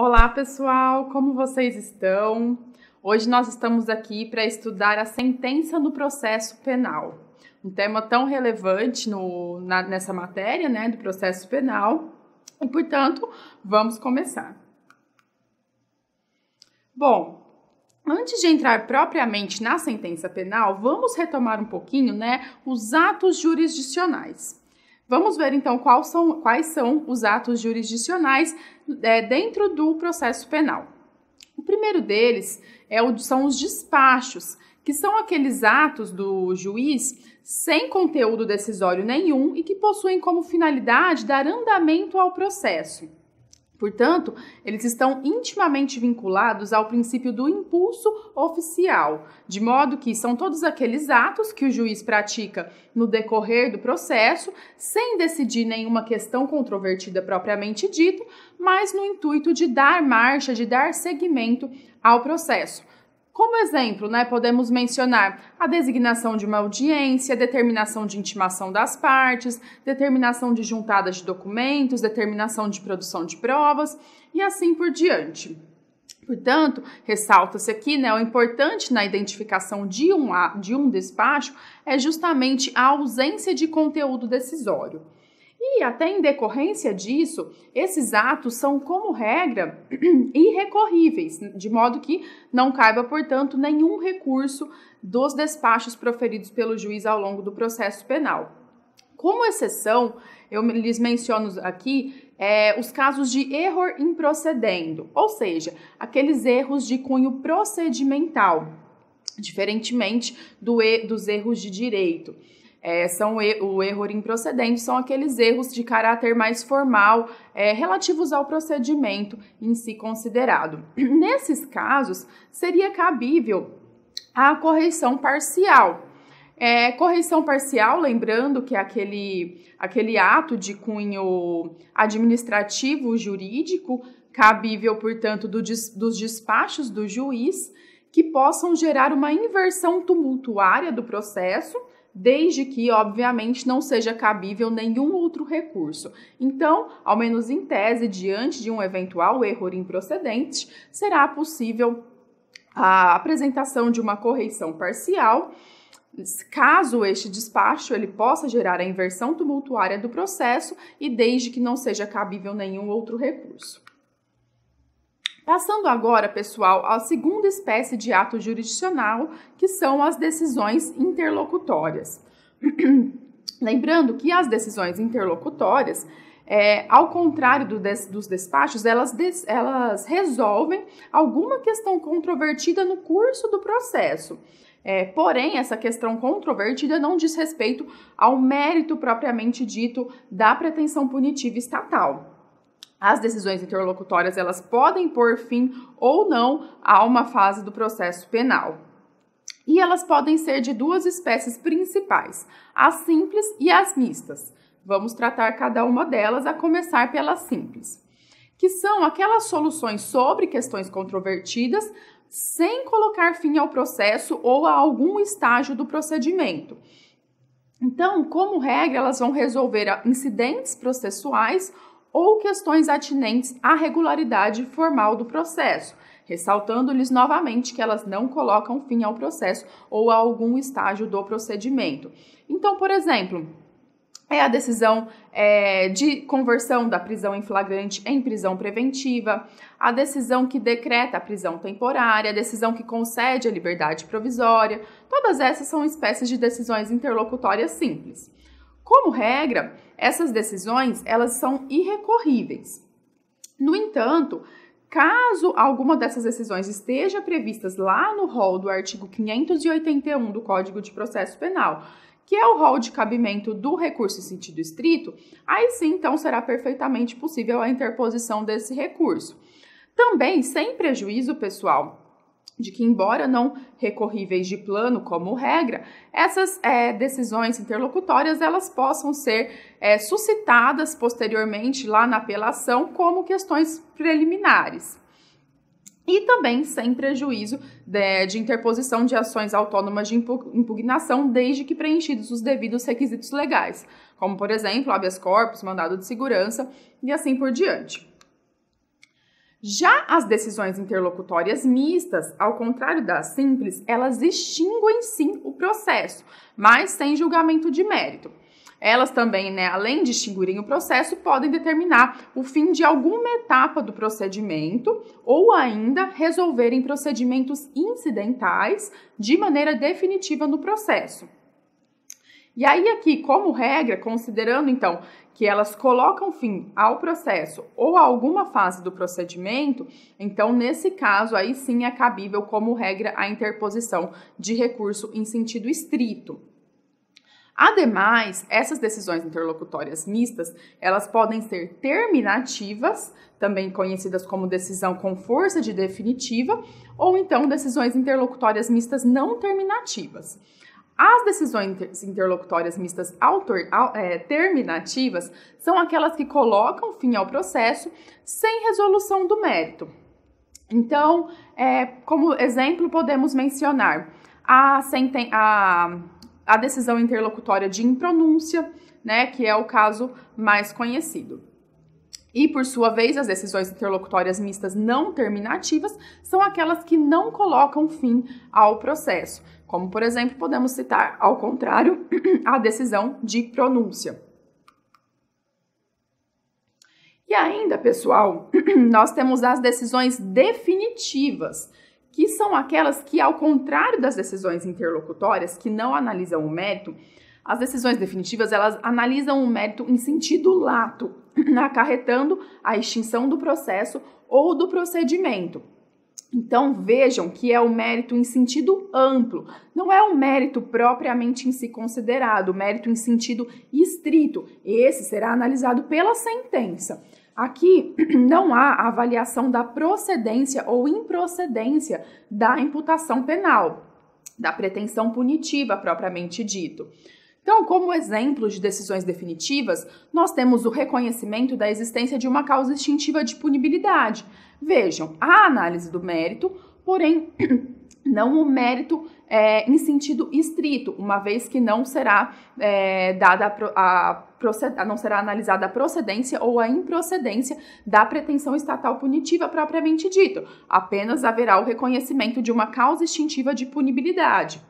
Olá, pessoal, como vocês estão? Hoje nós estamos aqui para estudar a sentença no processo penal, um tema tão relevante no, na, nessa matéria, né, do processo penal, e portanto, vamos começar. Bom, Antes de entrar propriamente na sentença penal, vamos retomar um pouquinho, né, os atos jurisdicionais. Vamos ver então quais são, quais são os atos jurisdicionais é, dentro do processo penal. O primeiro deles é o, são os despachos, que são aqueles atos do juiz sem conteúdo decisório nenhum e que possuem como finalidade dar andamento ao processo. Portanto, eles estão intimamente vinculados ao princípio do impulso oficial, de modo que são todos aqueles atos que o juiz pratica no decorrer do processo, sem decidir nenhuma questão controvertida propriamente dita, mas no intuito de dar marcha, de dar seguimento ao processo. Como exemplo, né, podemos mencionar a designação de uma audiência, determinação de intimação das partes, determinação de juntada de documentos, determinação de produção de provas e assim por diante. Portanto, ressalta-se aqui, né, o importante na identificação de um, de um despacho é justamente a ausência de conteúdo decisório. E até em decorrência disso, esses atos são, como regra, irrecorríveis, de modo que não caiba, portanto, nenhum recurso dos despachos proferidos pelo juiz ao longo do processo penal. Como exceção, eu lhes menciono aqui é, os casos de erro improcedendo, ou seja, aqueles erros de cunho procedimental, diferentemente do, dos erros de direito. É, são o erro improcedente são aqueles erros de caráter mais formal é, relativos ao procedimento em si considerado. Nesses casos, seria cabível a correção parcial. É, correção parcial, lembrando que é aquele, aquele ato de cunho administrativo jurídico, cabível, portanto, do, dos despachos do juiz, que possam gerar uma inversão tumultuária do processo desde que, obviamente, não seja cabível nenhum outro recurso. Então, ao menos em tese, diante de um eventual erro improcedente, será possível a apresentação de uma correição parcial caso este despacho ele possa gerar a inversão tumultuária do processo e desde que não seja cabível nenhum outro recurso. Passando agora, pessoal, à segunda espécie de ato jurisdicional, que são as decisões interlocutórias. Lembrando que as decisões interlocutórias, é, ao contrário do des, dos despachos, elas, des, elas resolvem alguma questão controvertida no curso do processo. É, porém, essa questão controvertida não diz respeito ao mérito propriamente dito da pretensão punitiva estatal. As decisões interlocutórias elas podem pôr fim ou não a uma fase do processo penal. E elas podem ser de duas espécies principais, as simples e as mistas. Vamos tratar cada uma delas, a começar pela simples, que são aquelas soluções sobre questões controvertidas sem colocar fim ao processo ou a algum estágio do procedimento. Então, como regra, elas vão resolver incidentes processuais ou questões atinentes à regularidade formal do processo, ressaltando-lhes novamente que elas não colocam fim ao processo ou a algum estágio do procedimento. Então, por exemplo, é a decisão é, de conversão da prisão em flagrante em prisão preventiva, a decisão que decreta a prisão temporária, a decisão que concede a liberdade provisória. Todas essas são espécies de decisões interlocutórias simples. Como regra, essas decisões elas são irrecorríveis. No entanto, caso alguma dessas decisões esteja previstas lá no rol do artigo 581 do Código de Processo Penal, que é o rol de cabimento do recurso em sentido estrito, aí sim então será perfeitamente possível a interposição desse recurso. Também, sem prejuízo pessoal de que, embora não recorríveis de plano como regra, essas é, decisões interlocutórias elas possam ser é, suscitadas posteriormente lá na apelação como questões preliminares. E também sem prejuízo de, de interposição de ações autônomas de impugnação, desde que preenchidos os devidos requisitos legais, como, por exemplo, habeas corpus, mandado de segurança e assim por diante. Já as decisões interlocutórias mistas, ao contrário das simples, elas extinguem sim o processo, mas sem julgamento de mérito. Elas também, né, além de extinguirem o processo, podem determinar o fim de alguma etapa do procedimento ou ainda resolverem procedimentos incidentais de maneira definitiva no processo. E aí, aqui, como regra, considerando então que elas colocam fim ao processo ou a alguma fase do procedimento, então, nesse caso, aí sim é cabível, como regra, a interposição de recurso em sentido estrito. Ademais, essas decisões interlocutórias mistas, elas podem ser terminativas, também conhecidas como decisão com força de definitiva, ou então decisões interlocutórias mistas não terminativas. As decisões interlocutórias mistas autor, é, terminativas são aquelas que colocam fim ao processo sem resolução do mérito. Então, é, como exemplo, podemos mencionar a, a, a decisão interlocutória de impronúncia, né, que é o caso mais conhecido. E, por sua vez, as decisões interlocutórias mistas não terminativas são aquelas que não colocam fim ao processo. Como, por exemplo, podemos citar, ao contrário, a decisão de pronúncia. E ainda, pessoal, nós temos as decisões definitivas, que são aquelas que, ao contrário das decisões interlocutórias, que não analisam o mérito, as decisões definitivas elas analisam o mérito em sentido lato, acarretando a extinção do processo ou do procedimento. Então vejam que é o mérito em sentido amplo, não é o mérito propriamente em si considerado, o mérito em sentido estrito. Esse será analisado pela sentença. Aqui não há avaliação da procedência ou improcedência da imputação penal, da pretensão punitiva propriamente dito. Então, como exemplos de decisões definitivas, nós temos o reconhecimento da existência de uma causa extintiva de punibilidade, Vejam, a análise do mérito, porém, não o mérito é, em sentido estrito, uma vez que não será é, dada a, a não será analisada a procedência ou a improcedência da pretensão estatal punitiva propriamente dito. Apenas haverá o reconhecimento de uma causa extintiva de punibilidade.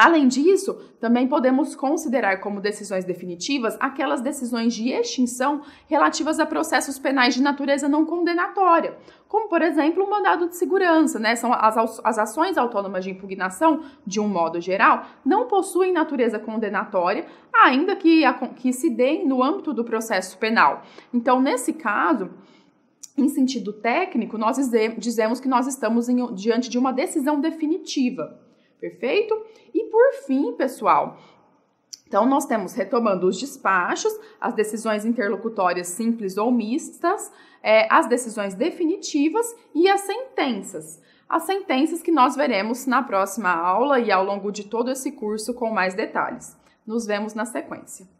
Além disso, também podemos considerar como decisões definitivas aquelas decisões de extinção relativas a processos penais de natureza não condenatória, como, por exemplo, o mandado de segurança. Né? São as, as ações autônomas de impugnação, de um modo geral, não possuem natureza condenatória, ainda que, a, que se deem no âmbito do processo penal. Então, nesse caso em sentido técnico, nós dizemos que nós estamos diante de uma decisão definitiva perfeito? E por fim, pessoal, então, nós temos retomando os despachos, as decisões interlocutórias simples ou mistas, é, as decisões definitivas e as sentenças. As sentenças que nós veremos na próxima aula e ao longo de todo esse curso com mais detalhes. Nos vemos na sequência.